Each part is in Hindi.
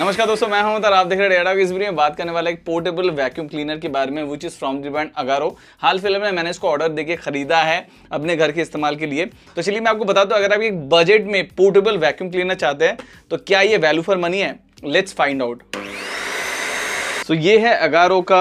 नमस्कार दोस्तों मैं हूं और आप देख रहे डेटा इस वीडियो में बात करने वाला एक पोर्टेबल वैक्यूम क्लीनर के बारे में which is from the brand Agaro हाल फिलहाल में मैंने इसको ऑर्डर देके खरीदा है अपने घर के इस्तेमाल के लिए तो चलिए मैं आपको बता दूं अगर आप एक बजट में पोर्टेबल वैक्यूम क्लीनर चाहते हैं तो क्या ये वैल्यू फॉर मनी है लेट्स फाइंड आउट तो ये है अगारो का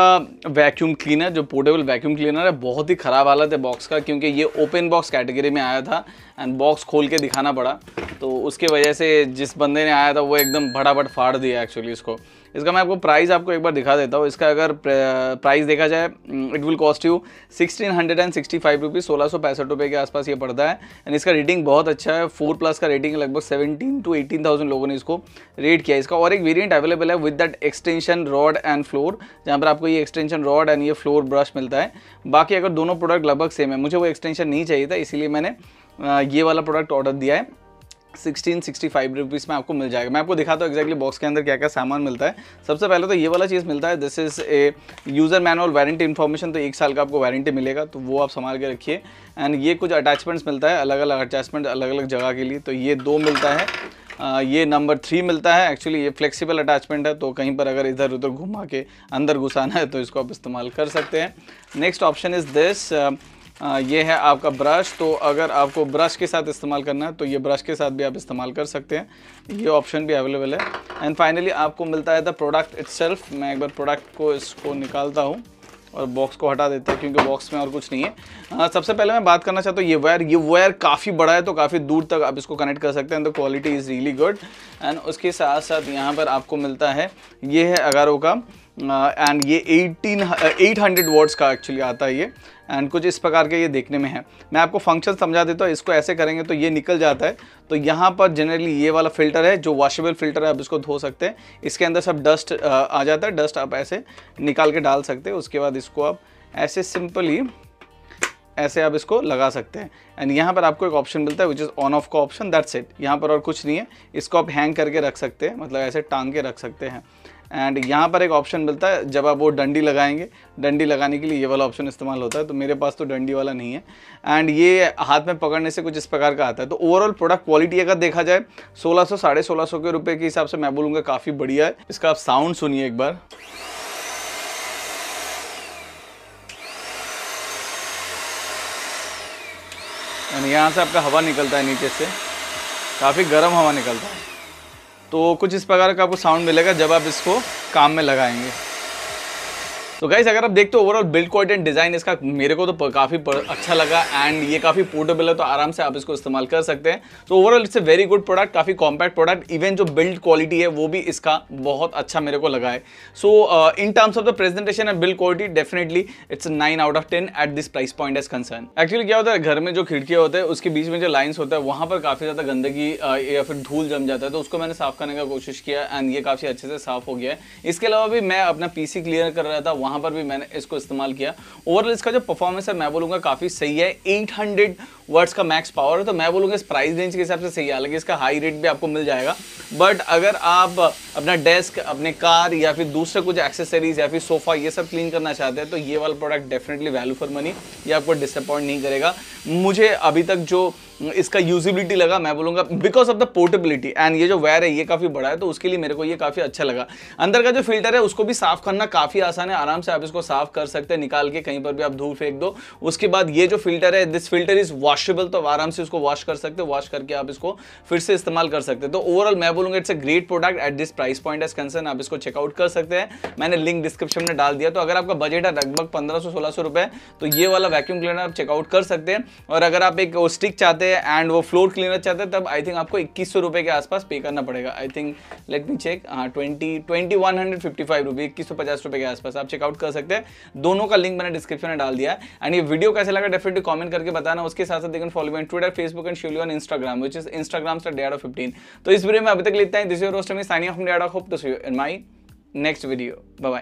वैक्यूम क्लीनर जो पोर्टेबल वैक्यूम क्लीनर है बहुत ही ख़राब हालत है बॉक्स का क्योंकि ये ओपन बॉक्स कैटेगरी में आया था एंड बॉक्स खोल के दिखाना पड़ा तो उसके वजह से जिस बंदे ने आया था वो एकदम फटाफट फाड़ दिया एक्चुअली इसको इसका मैं आपको प्राइस आपको एक बार दिखा देता हूँ इसका अगर प्राइस देखा जाए it will cost you sixteen hundred and sixty five rupees सोलह सौ पैंसठ रुपये के आसपास ये पड़ता है एंड इसका रेटिंग बहुत अच्छा है फोर प्लस का रेटिंग लगभग सेवेंटीन टू एटीन थाउजेंड लोगों ने इसको रेट किया इसका और एक वेरियंट अवेलेबल है with that extension rod and floor जहाँ पर आपको ये एक्सटेंशन रॉड एंड ये फ्लोर ब्रश मिलता है बाकी अगर दोनों प्रोडक्ट लगभग सेम है मुझे वो एक्सटेंशन नहीं चाहिए था इसीलिए मैंने ये वाला प्रोडक्ट ऑर्डर दिया है सिक्सटीन सिक्सटी फाइव रुपीज़ में आपको मिल जाएगा मैं आपको दिखाता हूँ एक्जैक्टली बॉक्स के अंदर क्या क्या सामान मिलता है सबसे पहले तो ये वाला चीज़ मिलता है this is a user manual warranty information तो एक साल का आपको वारंटी मिलेगा तो वो आप संभाल के रखिए एंड ये कुछ अटैचमेंट्स मिलता है अलग अलग अटैचमेंट अलग अलग जगह के लिए तो ये दो मिलता है ये नंबर थ्री मिलता है एक्चुअली ये फ्लेक्सिबल अटैचमेंट है तो कहीं पर अगर इधर उधर घुमा के अंदर घुसाना है तो इसको आप इस्तेमाल कर सकते हैं नेक्स्ट ऑप्शन इज़ दिस ये है आपका ब्रश तो अगर आपको ब्रश के साथ इस्तेमाल करना है तो ये ब्रश के साथ भी आप इस्तेमाल कर सकते हैं ये ऑप्शन भी अवेलेबल है एंड फाइनली आपको मिलता है द प्रोडक्ट इट्स मैं एक बार प्रोडक्ट को इसको निकालता हूँ और बॉक्स को हटा देते हैं क्योंकि बॉक्स में और कुछ नहीं है आ, सबसे पहले मैं बात करना चाहता हूँ ये वायर ये वायर काफ़ी बड़ा है तो काफ़ी दूर तक आप इसको कनेक्ट कर सकते हैं the quality is really good and उसके साथ साथ यहाँ पर आपको मिलता है ये है अगारो का एंड ये एटीन एट हंड्रेड का एक्चुअली आता है ये एंड कुछ इस प्रकार के ये देखने में है मैं आपको फंक्शन समझा देता हूँ इसको ऐसे करेंगे तो ये निकल जाता है तो यहाँ पर जनरली ये वाला फिल्टर है जो वॉशेबल फिल्टर है आप इसको धो सकते हैं इसके अंदर सब डस्ट आ जाता है डस्ट आप ऐसे निकाल के डाल सकते हैं उसके बाद इसको आप ऐसे सिंपली ऐसे आप इसको लगा सकते हैं एंड यहाँ पर आपको एक ऑप्शन मिलता है विच इज़ ऑन ऑफ का ऑप्शन दैट्स इट यहाँ पर और कुछ नहीं है इसको आप हैंग करके रख सकते हैं मतलब ऐसे टांग के रख सकते हैं एंड यहाँ पर एक ऑप्शन मिलता है जब आप वो डंडी लगाएंगे डंडी लगाने के लिए ये वाला ऑप्शन इस्तेमाल होता है तो मेरे पास तो डंडी वाला नहीं है एंड ये हाथ में पकड़ने से कुछ इस प्रकार का आता है तो ओवरऑल प्रोडक्ट क्वालिटी अगर देखा जाए 1600 सौ साढ़े सोलह सौ के रुपये के हिसाब से मैं बोलूँगा काफ़ी बढ़िया है इसका आप साउंड सुनिए एक बार यानी यहाँ से आपका हवा निकलता है नीचे से काफ़ी गर्म हवा निकलता है तो कुछ इस प्रकार का आपको साउंड मिलेगा जब आप इसको काम में लगाएंगे तो गाइस अगर आप देखते हो overall build quality and design इसका मेरे को तो काफ़ी अच्छा लगा एंड ये काफ़ी पोर्टेबल है तो आराम से आप इसको इस्तेमाल कर सकते हैं तो overall it's a very good product काफ़ी कॉम्पैक्ट प्रोडक्ट इवन जो बिल्ड क्वालिटी है वो भी इसका बहुत अच्छा मेरे को लगा है so in terms of the presentation and build quality definitely it's nine out of ten at this price point as concern actually क्या होता है घर में जो खिड़कियां होते हैं उसके बीच में जो लाइन्स होता है वहाँ पर काफ़ी ज़्यादा गंदगी uh, या फिर धूल जम जाता है तो उसको मैंने साफ करने का कोशिश किया एंड ये काफ़ी अच्छे से साफ हो गया है इसके अलावा भी मैं अपना पीसी क्लियर कर रहा था वहां पर भी मैंने इसको इस्तेमाल किया ओवरऑल इसका जो परफॉर्मेंस है मैं बोलूंगा काफ़ी सही है एट वर्ड्स का मैक्स पावर है तो मैं बोलूँगा इस प्राइस रेंज के हिसाब से सही है हालांकि इसका हाई रेट भी आपको मिल जाएगा बट अगर आप अपना डेस्क अपने कार या फिर दूसरे कुछ एक्सेसरीज या फिर सोफा ये सब क्लीन करना चाहते हैं तो ये वाला product definitely value for money ये आपको डिसअपॉइंट नहीं करेगा मुझे अभी तक जो इसका यूजिबिलिटी लगा मैं बोलूँगा because of the portability and ये जो वायर है ये काफ़ी बड़ा है तो उसके लिए मेरे को ये काफ़ी अच्छा लगा अंदर का जो फिल्टर है उसको भी साफ करना काफ़ी आसान है आराम से आप इसको साफ कर सकते हैं निकाल के कहीं पर भी आप धूल फेंक दो उसके बाद ये जो फिल्टर है this filter is wash washable तो आराम से उसको वॉश कर सकते हो वॉश करके आप इसको फिर से इस्तेमाल कर सकते हो तो ओवरऑल मैं बोलूंगा it's a great product at this price point as concern आप इसको चेकआउट कर सकते हैं मैंने लिंक डिस्क्रिप्शन में डाल दिया तो अगर आपका बजट है लगभग पंद्रह सौ सोलह सौ तो ये वाला वैक्यूम क्लीनर आप चेकआउट कर सकते हैं और अगर आप एक स्टिक चाहते हैं एंड वो फ्लोर क्लीनर चाहते हैं तब आई थिंक आपको इक्कीस के आसपास पे करना पड़ेगा I think let me check हाँ twenty twenty one hundred fifty five rupee इक्कीस सौ पचास रुपये के आसपास आप चेकआउट कर सकते हैं दोनों का लिंक मैंने डिस्क्रिप्शन में डाल दिया एंड ये वीडियो कैसे लगा डेफिनेटली कमेंट करके बताना उसके साथ तो दे follow me on Twitter Facebook and शिवली on Instagram which is Instagram से डेडो फिफ्टीन तो इस वीडियो में अभी तक लेते हैं this your roster signing off डेडो hope to see you in my next video bye